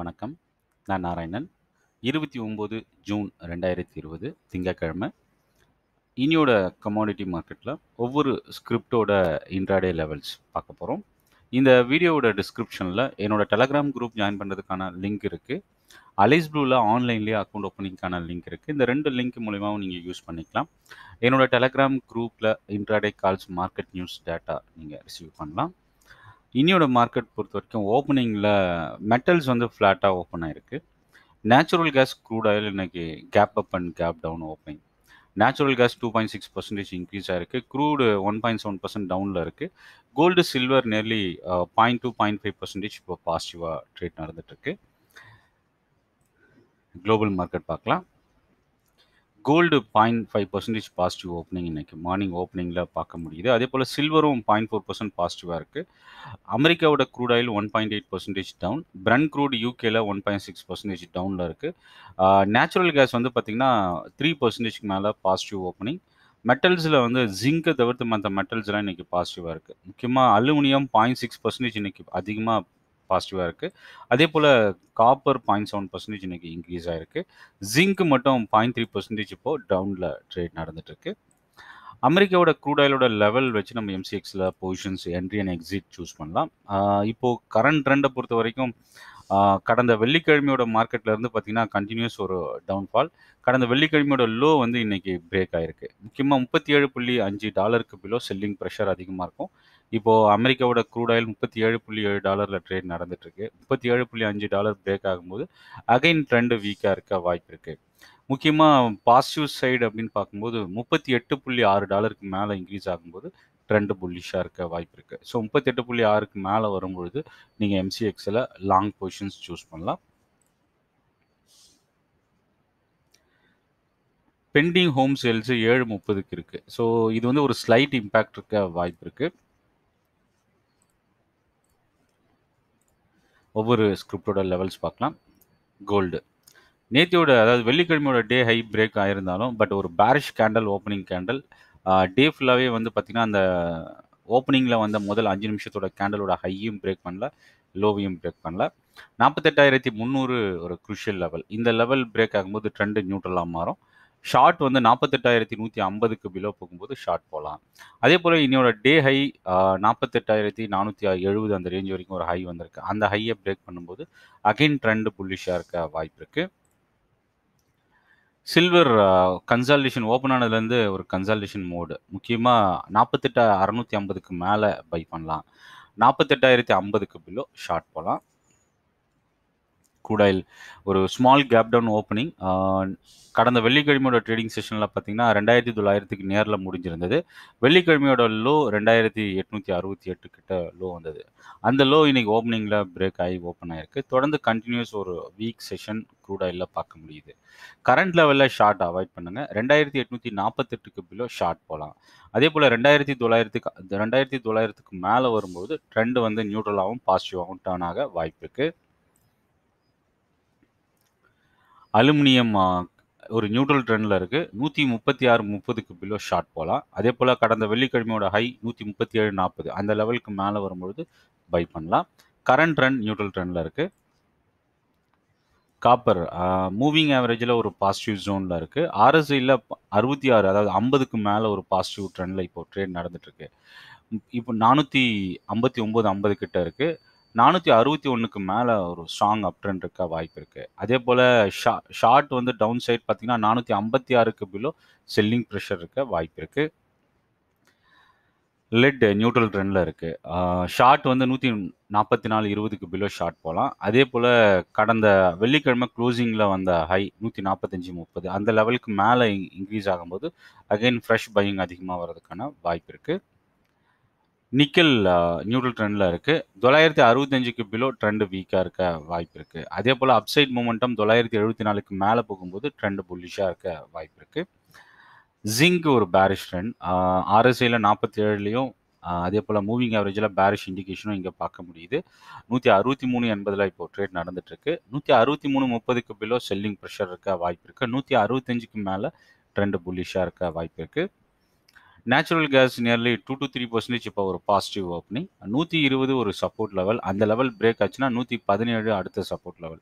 வணக்கம் நான் நாராயணன் இருபத்தி ஒம்பது ஜூன் ரெண்டாயிரத்தி இருபது திங்கக்கிழமை இனியோட கமாடிட்டி மார்க்கெட்டில் ஒவ்வொரு ஸ்கிரிப்டோட இன்ட்ராடே லெவல்ஸ் பார்க்க போகிறோம் இந்த வீடியோவோட டிஸ்கிரிப்ஷனில் என்னோடய டெலகிராம் குரூப் ஜாயின் பண்ணுறதுக்கான லிங்க் இருக்குது அலைஸ் ப்ளூவில் ஆன்லைன்லேயே அக்கௌண்ட் ஓப்பனிங்க்கான லிங்க் இருக்குது இந்த ரெண்டு லிங்க் மூலிமாவும் நீங்கள் யூஸ் பண்ணிக்கலாம் என்னோட டெலகிராம் குரூப்பில் intraday calls market news data நீங்கள் ரிசீவ் பண்ணலாம் இன்னியோட மார்க்கெட் பொறுத்தவரைக்கும் ஓப்பனிங்ல மெட்டல்ஸ் வந்து 플랫ஆ ஓபன் ஆயிருக்கு. நேச்சுரல் கேஸ் க்ரூட் ஆயில் இன்னைக்கு gap up and gap down opening. Natural gas 2.6% increase ஆயிருக்கு. க்ரூட் 1.7% டவுன்ல இருக்கு. கோல்ட் சில்வர் nearly 0.2 0.5% பபாஸ் யுவர் ட்ரேட் நடந்துருக்கு. குளோபல் மார்க்கெட் பார்க்கலாம். Gold point five percentage positive opening இன்றைக்கி மார்னிங் ஓப்பனிங்கில் பார்க்க முடியுது அதே போல் சில்வரும் பாயிண்ட் ஃபோர் பர்சன்ட் பாசிட்டிவாக இருக்குது அமெரிக்காவோட crude oil one point eight percentage down Brent crude யூகேல ஒன் பாயிண்ட் சிக்ஸ் பர்சன்டேஜ் டவுனில் இருக்குது நேச்சுரல் கேஸ் வந்து பார்த்திங்கன்னா த்ரீ பர்சன்டேஜ்க்கு மேலே பாசிட்டிவ் ஓப்பனிங் மெட்டல்ஸில் வந்து ஜிங்கை தவிர்த்து மற்ற மெட்டல்ஸ்லாம் இன்றைக்கி பாசிட்டிவாக இருக்குது முக்கியமாக அலுமினியம் பாயிண்ட் சிக்ஸ் பர்சன்டேஜ் இன்றைக்கி அதிகமாக பாசிட்டிவாக இருக்குது அதே போல் காப்பர் பாயிண்ட் செவன் பர்சன்டேஜ் இன்றைக்கி இன்க்ரீஸ் ஆகிருக்கு ஜிங்க் மட்டும் பாயிண்ட் த்ரீ பர்சன்டேஜ் இப்போது டவுனில் ட்ரேட் நடந்துட்டுருக்கு அமெரிக்காவோட க்ரூட் ஆயிலோட லெவல் வச்சு நம்ம எம்சிஎக்ஸில் positions entry and exit choose பண்ணலாம் இப்போது கரண்ட் ட்ரெண்டை பொறுத்த வரைக்கும் கடந்த வெள்ளிக்கிழமையோட மார்க்கெட்டில் இருந்து பார்த்தீங்கன்னா கண்டினியூஸ் ஒரு டவுன்ஃபால் கடந்த வெள்ளிக்கிழமையோட லோ வந்து இன்னைக்கு பிரேக் ஆயிருக்கு முக்கியமாக முப்பத்தி ஏழு புள்ளி அஞ்சு டாலருக்கு பிலோ செல்லிங் ப்ரெஷர் அதிகமாக இருக்கும் இப்போது அமெரிக்காவோட க்ரூட் ஆயில் முப்பத்தி ஏழு புள்ளி ஏழு டாலரில் ட்ரேட் நடந்துட்டுருக்கு முப்பத்தி ஏழு புள்ளி அஞ்சு டாலர் பிரேக் ஆகும்போது அகைன் ட்ரெண்டு வீக்காக இருக்க வாய்ப்பு இருக்குது முக்கியமாக பாசிட்டிவ் சைடு அப்படின்னு பார்க்கும்போது முப்பத்தி எட்டு புள்ளி ஆறு டாலருக்கு மேலே இன்க்ரீஸ் ஆகும்போது ட்ரெண்டு புல்லிஷாக இருக்க வாய்ப்பு இருக்குது ஸோ முப்பத்தெட்டு புள்ளி ஆறுக்கு மேலே வரும்பொழுது நீங்கள் எம்சிஎக்ஸில் லாங் பொசிஷன்ஸ் சூஸ் பண்ணலாம் பெண்டிங் ஹோம் சேல்ஸு ஏழு முப்பதுக்கு இருக்கு ஸோ இது வந்து ஒரு ஸ்லைட் இம்பேக்ட் இருக்க வாய்ப்பு இருக்கு ஒவ்வொரு ஸ்கிரிப்டோட லெவல்ஸ் பார்க்கலாம் கோல்டு நேத்தியோட அதாவது வெள்ளிக்கிழமையோட டே ஹை பிரேக் ஆயிருந்தாலும் பட் ஒரு bearish candle opening candle day ஃபுல்லாகவே வந்து பார்த்திங்கன்னா அந்த ஓப்பனிங்கில் வந்த முதல் அஞ்சு நிமிஷத்தோட கேண்டலோட ஹையும் பிரேக் பண்ணல லோவையும் பிரேக் பண்ணல நாற்பத்தெட்டாயிரத்தி முந்நூறு ஒரு குருஷியல் லெவல் இந்த லெவல் பிரேக் ஆகும்போது ட்ரெண்டு நியூட்ரலாக மாறும் ஷார்ட் வந்து நாற்பத்தெட்டாயிரத்தி நூற்றி ஐம்பதுக்கு பிலோ போகும்போது ஷார்ட் போகலாம் அதே போல் இன்னையோட டே ஹை நாற்பத்தெட்டாயிரத்தி நானூற்றி எழுபது அந்த ரேஞ்ச் வரைக்கும் ஒரு ஹை வந்திருக்கு அந்த ஹையை பிரேக் பண்ணும்போது அகெயின் ட்ரெண்டு புல்லிஷாக இருக்க வாய்ப்பு இருக்குது சில்வர் கன்சால்டேஷன் ஓப்பன் ஆனதுலேருந்து ஒரு கன்சால்டேஷன் மோடு முக்கியமாக நாற்பத்தெட்டு அறநூற்றி ஐம்பதுக்கு மேலே பை பண்ணலாம் நாற்பத்தெட்டாயிரத்தி ஐம்பதுக்கு பிலோ ஷார்ட் போகலாம் கூடாயில் ஒரு ஸ்மால் கேப் டவுன் ஓப்பனிங் கடந்த வெள்ளிக்கிழமையோட ட்ரேடிங் செஷனில் பார்த்தீங்கன்னா ரெண்டாயிரத்தி தொள்ளாயிரத்துக்கு நேரில் முடிஞ்சிருந்தது வெள்ளிக்கிழமையோட லோ ரெண்டாயிரத்தி எட்நூற்றி அறுபத்தி எட்டு கிட்ட லோ வந்தது அந்த லோ இன்னைக்கு ஓப்பனிங்கில் பிரேக் ஆகி ஓப்பன் ஆயிருக்கு தொடர்ந்து கண்டினியூஸ் ஒரு வீக் செஷன் க்ரூடாயில் பார்க்க முடியுது கரண்ட் லெவலில் ஷார்ட் அவாய்ட் பண்ணுங்கள் ரெண்டாயிரத்தி எட்நூற்றி நாற்பத்தெட்டுக்கு பிலோ ஷார்ட் போகலாம் அதே போல் ரெண்டாயிரத்தி தொள்ளாயிரத்துக்கு ரெண்டாயிரத்தி தொள்ளாயிரத்துக்கு மேலே வரும்போது ட்ரெண்டு வந்து நியூட்ரலாகவும் பாசிட்டிவாகவும் டேர்ன் ஆக வாய்ப்பு இருக்குது அலுமினியம் ஒரு நியூட்ரல் ட்ரெண்டில் இருக்குது நூற்றி முப்பத்தி ஆறு முப்பதுக்கு பிலோ ஷார்ட் போகலாம் அதே போல் கடந்த வெள்ளிக்கிழமையோட ஹை நூற்றி முப்பத்தி ஏழு நாற்பது அந்த லெவலுக்கு மேலே வரும்பொழுது பை பண்ணலாம் கரண்ட் ட்ரெண்ட் நியூட்ரல் ட்ரெண்டில் இருக்குது காப்பர் மூவிங் ஆவரேஜில் ஒரு பாசிட்டிவ் ஜோனில் இருக்குது ஆர்எஸ்ஐயில் அறுபத்தி ஆறு அதாவது ஐம்பதுக்கு மேலே ஒரு பாசிட்டிவ் ட்ரெண்டில் இப்போ ட்ரேட் நடந்துட்டுருக்கு இப்போ நானூற்றி ஐம்பத்தி ஒம்பது ஐம்பது கிட்ட இருக்குது நானூற்றி அறுபத்தி ஒன்றுக்கு மேலே ஒரு ஸ்ட்ராங் அப் ட்ரெண்ட் இருக்க வாய்ப்பு இருக்குது அதே போல் ஷா ஷார்ட் வந்து டவுன் சைட் பார்த்தீங்கன்னா நானூற்றி ஐம்பத்தி ஆறுக்கு பிலோ செல்லிங் ப்ரெஷர் இருக்க வாய்ப்பு இருக்குது லெட் நியூட்ரல் ட்ரெண்டில் இருக்குது ஷார்ட் வந்து நூற்றி நாற்பத்தி நாலு இருபதுக்கு பிலோ ஷார்ட் போகலாம் அதே போல் கடந்த வெள்ளிக்கிழமை க்ளோசிங்கில் வந்த ஹை நூற்றி நாற்பத்தஞ்சி முப்பது அந்த லெவலுக்கு மேலே இன்க்ரீஸ் ஆகும்போது அகைன் ஃப்ரெஷ் பையிங் அதிகமாக வர்றதுக்கான வாய்ப்பு இருக்குது நிக்கல் நியூட்ரல் ட்ரெண்டில் இருக்குது தொள்ளாயிரத்தி அறுபத்தஞ்சுக்கு பிலோ ட்ரெண்டு வீக்காக இருக்க வாய்ப்பு இருக்குது அதே போல் அப்சைட் மூமெண்டம் தொள்ளாயிரத்தி எழுபத்தி நாலுக்கு மேலே போகும்போது ட்ரெண்டு புல்லிஷாக இருக்க வாய்ப்பு இருக்குது ஜிங்க் ஒரு பேரிஷ் ட்ரெண்ட் ஆர்எஸ்ஐயில் நாற்பத்தி ஏழுலேயும் அதே போல் மூவிங் ஆவரேஜில் பேரிஷ் இண்டிகேஷனும் இங்கே பார்க்க முடியுது நூற்றி அறுபத்தி மூணு எண்பதில் இப்போ ட்ரேட் நடந்துட்டுருக்கு நூற்றி அறுபத்தி மூணு முப்பதுக்கு பிலோ செல்லிங் ப்ரெஷர் இருக்க வாய்ப்பு இருக்குது நூற்றி அறுபத்தஞ்சுக்கு மேலே ட்ரெண்டு புல்லிஷாக இருக்க வாய்ப்பு இருக்குது natural gas nearly two to three percentage இப்போ ஒரு பாசிட்டிவ் ஓப்பனிங் நூற்றி இருபது ஒரு சப்போர்ட் லெவல் அந்த லெவல் பிரேக் ஆச்சுன்னா நூற்றி பதினேழு அடுத்த சப்போர்ட் லெவல்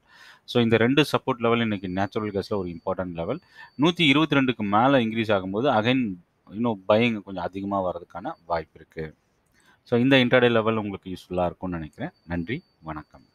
ஸோ இந்த ரெண்டு சப்போர்ட் லெவல் இன்னைக்கு நேச்சுரல் கேஸில் ஒரு இம்பார்ட்டன்ட் லெவல் நூற்றி இருபத்தி ரெண்டுக்கு மேலே இன்க்ரீஸ் ஆகும்போது அகைன் இன்னும் பயங்க கொஞ்சம் அதிகமாக வர்றதுக்கான வாய்ப்பு இருக்குது ஸோ இந்த இன்டர்டே லெவல் உங்களுக்கு யூஸ்ஃபுல்லாக இருக்கும்னு நினைக்கிறேன் நன்றி வணக்கம்